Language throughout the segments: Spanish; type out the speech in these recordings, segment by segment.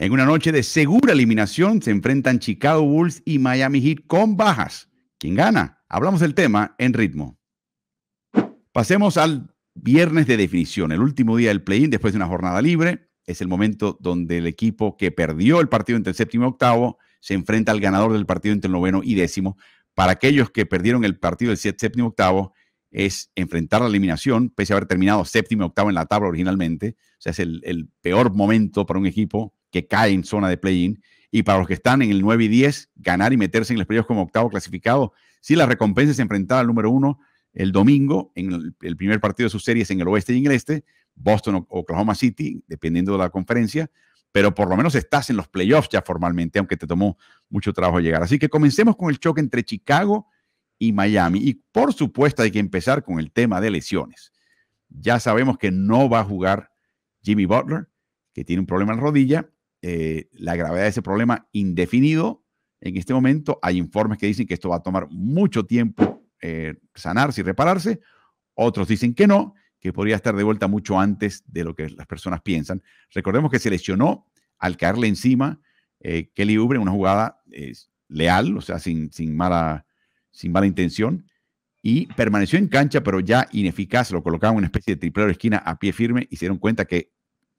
En una noche de segura eliminación se enfrentan Chicago Bulls y Miami Heat con bajas. ¿Quién gana? Hablamos del tema en ritmo. Pasemos al viernes de definición, el último día del play-in después de una jornada libre. Es el momento donde el equipo que perdió el partido entre el séptimo y octavo se enfrenta al ganador del partido entre el noveno y décimo. Para aquellos que perdieron el partido del séptimo y octavo, es enfrentar la eliminación, pese a haber terminado séptimo y octavo en la tabla originalmente. O sea, es el, el peor momento para un equipo que cae en zona de play-in. Y para los que están en el 9 y 10, ganar y meterse en los playoffs como octavo clasificado. Si la recompensa es enfrentar al número uno el domingo en el, primer partido de sus series en el oeste y en el este, Boston o Oklahoma City, dependiendo de la conferencia, pero por lo menos estás en los playoffs ya formalmente, aunque te tomó mucho trabajo llegar. Así que comencemos con el choque entre Chicago y Miami. Y por supuesto hay que empezar con el tema de lesiones. Ya sabemos que no va a jugar Jimmy Butler, que tiene un problema en la rodilla, eh, la gravedad de ese problema indefinido. En este momento hay informes que dicen que esto va a tomar mucho tiempo eh, sanarse y repararse. Otros dicen que no, que podría estar de vuelta mucho antes de lo que las personas piensan. Recordemos que se lesionó al caerle encima eh, Kelly Ubre en una jugada leal, o sea, sin, mala, sin mala intención y permaneció en cancha, pero ya ineficaz. Lo colocaban en una especie de triplero de esquina a pie firme y se dieron cuenta que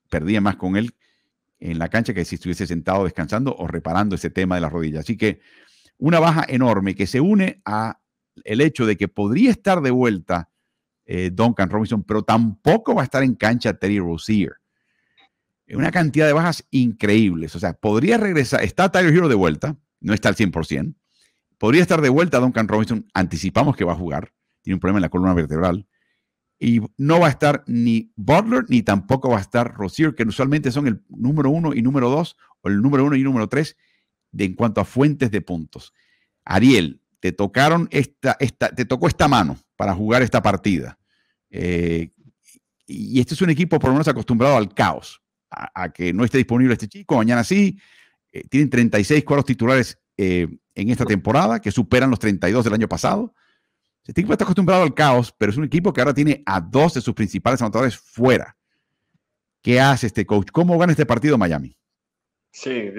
perdía más con él en la cancha que si estuviese sentado descansando o reparando ese tema de las rodillas. Así que una baja enorme que se une a el hecho de que podría estar de vuelta eh, Duncan Robinson, pero tampoco va a estar en cancha Terry Rozier. Una cantidad de bajas increíbles. O sea, podría regresar, está Tyler Hero de vuelta, no está al 100%. Podría estar de vuelta Duncan Robinson, anticipamos que va a jugar, tiene un problema en la columna vertebral y no va a estar ni Butler ni tampoco va a estar Rozier, que usualmente son el número uno y número dos, o el número uno y número tres de, en cuanto a fuentes de puntos. Ariel, te tocaron esta, esta te tocó esta mano para jugar esta partida. Eh, y este es un equipo por lo menos acostumbrado al caos, a, que no esté disponible este chico, mañana sí. Eh, tienen 36 cuadros titulares eh, en esta temporada, que superan los 32 del año pasado. Este equipo está acostumbrado al caos, pero es un equipo que ahora tiene a dos de sus principales anotadores fuera. ¿Qué hace este coach? ¿Cómo gana este partido Miami? Sí,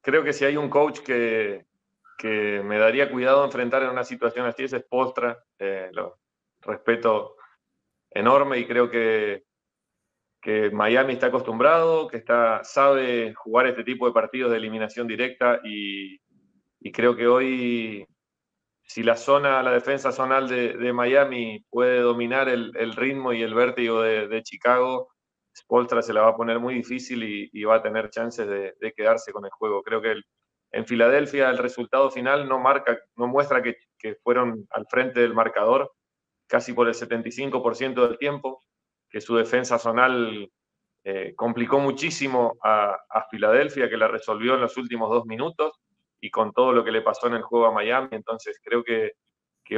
creo que si hay un coach que, me daría cuidado enfrentar en una situación así es Postra. Eh, lo respeto enorme y creo que, Miami está acostumbrado, que está, sabe jugar este tipo de partidos de eliminación directa y creo que hoy si la zona, la defensa zonal de, Miami puede dominar el, ritmo y el vértigo de, Chicago, Spolstra se la va a poner muy difícil y, va a tener chances de, quedarse con el juego. Creo que en Filadelfia el resultado final no marca, no muestra que, fueron al frente del marcador casi por el 75% del tiempo, que su defensa zonal eh, complicó muchísimo a Filadelfia, que la resolvió en los últimos dos minutos y con todo lo que le pasó en el juego a Miami. Entonces creo que,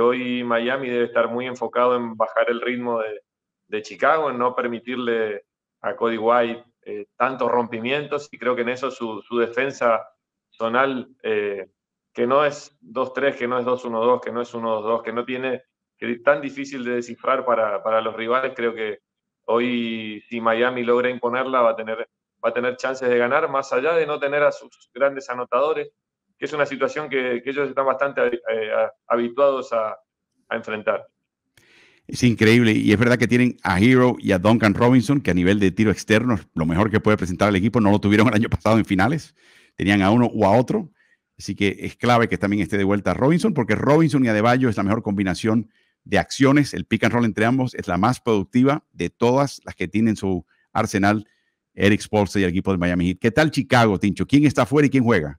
hoy Miami debe estar muy enfocado en bajar el ritmo de, Chicago, en no permitirle a Cody White eh, tantos rompimientos y creo que en eso su, defensa zonal, eh, que no es 2-3, que no es 2-1-2, que no es 1-2-2, que no tiene, que es tan difícil de descifrar para, para los rivales, creo que hoy si Miami logra imponerla va a tener va a tener chances de ganar, más allá de no tener a sus grandes anotadores, es una situación que, ellos están bastante eh, habituados a, enfrentar. Es increíble y es verdad que tienen a Hero y a Duncan Robinson, que a nivel de tiro externo es lo mejor que puede presentar el equipo. No lo tuvieron el año pasado en finales, tenían a uno o a otro. Así que es clave que también esté de vuelta Robinson, porque Robinson y Adebayo es la mejor combinación de acciones. El pick and roll entre ambos es la más productiva de todas las que tienen su arsenal Eric Spolster y el equipo de Miami Heat. ¿Qué tal Chicago, Tincho? ¿Quién está afuera y quién juega?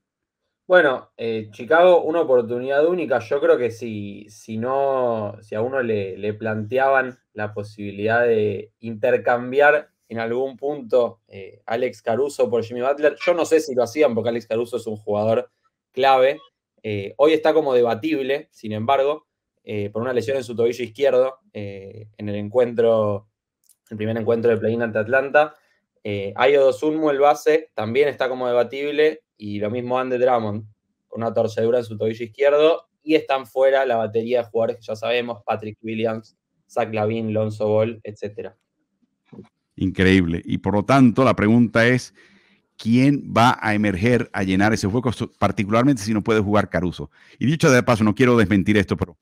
Bueno, eh, Chicago, una oportunidad única. Yo creo que si, si no, si a uno le, planteaban la posibilidad de intercambiar en algún punto eh, Alex Caruso por Jimmy Butler, yo no sé si lo hacían porque Alex Caruso es un jugador clave. Eh, hoy está como debatible, sin embargo, por una lesión en su tobillo izquierdo en el encuentro, el primer encuentro de play-in ante Atlanta. Eh, Ayo Dosunmu, el base, también está como debatible y lo mismo Andy Drummond, con una torcedura en su tobillo izquierdo, y están fuera la batería de jugadores que ya sabemos, Patrick Williams, Zach Lavin, Lonzo Ball, etc. Increíble. Y por lo tanto, la pregunta es, ¿quién va a emerger a llenar ese hueco, particularmente si no puede jugar Caruso? Y dicho de paso, no quiero desmentir esto, pero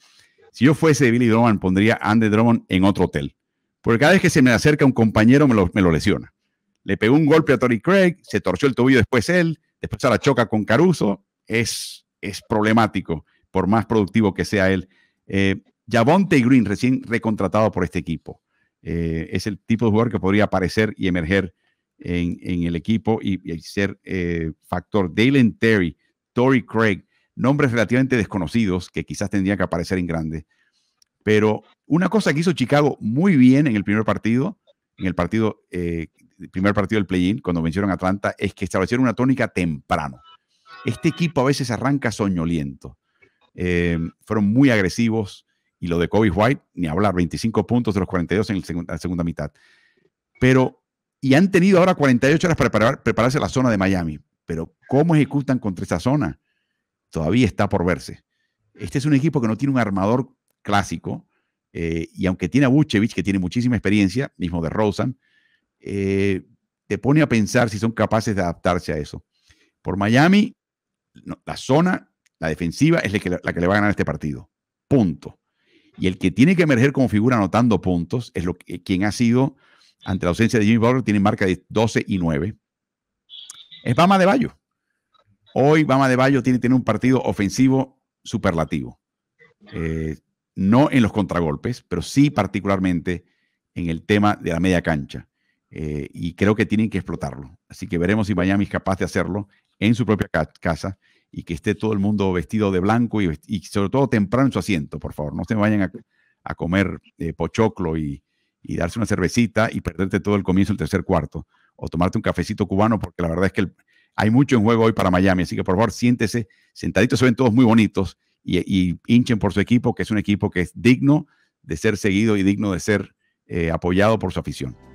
si yo fuese Billy Drummond, pondría a Drummond en otro hotel. Porque cada vez que se me acerca un compañero, me lo, me lo lesiona. Le pegó un golpe a Tony Craig, se torció el tobillo después él, después a la choca con Caruso, es, es problemático, por más productivo que sea él. Eh, Green, recién recontratado por este equipo, eh, es el tipo de jugador que podría aparecer y emerger en, el equipo y, ser eh, factor. Dalen Terry, Tori Craig, nombres relativamente desconocidos que quizás tendrían que aparecer en grande. Pero una cosa que hizo Chicago muy bien en el primer partido, en el partido eh, primer partido del play-in, cuando vencieron a Atlanta, es que establecieron una tónica temprano. Este equipo a veces arranca soñoliento. Eh, fueron muy agresivos y lo de Kobe White, ni hablar, 25 puntos de los 42 en la segunda mitad. Pero, y han tenido ahora 48 horas para prepararse la zona de Miami. Pero, ¿cómo ejecutan contra esa zona? Todavía está por verse. Este es un equipo que no tiene un armador clásico. Eh, y aunque tiene a Vucevic, que tiene muchísima experiencia, mismo de Rosen, eh, te pone a pensar si son capaces de adaptarse a eso. Por Miami, la zona, la defensiva es la que, le va a ganar este partido. Punto. Y el que tiene que emerger como figura anotando puntos es lo quien ha sido, ante la ausencia de Jimmy Butler, tiene marca de 12 y 9. Es Bama de Bayo. Hoy Bama de Bayo tiene, un partido ofensivo superlativo. Eh, no en los contragolpes, pero sí particularmente en el tema de la media cancha. Eh, y creo que tienen que explotarlo. Así que veremos si Miami es capaz de hacerlo en su propia casa y que esté todo el mundo vestido de blanco y, sobre todo temprano en su asiento, por favor. No se vayan a, comer eh, pochoclo y, darse una cervecita y perderte todo el comienzo del tercer cuarto o tomarte un cafecito cubano porque la verdad es que hay mucho en juego hoy para Miami. Así que por favor siéntese, sentaditos se ven todos muy bonitos y, hinchen por su equipo, que es un equipo que es digno de ser seguido y digno de ser eh, apoyado por su afición.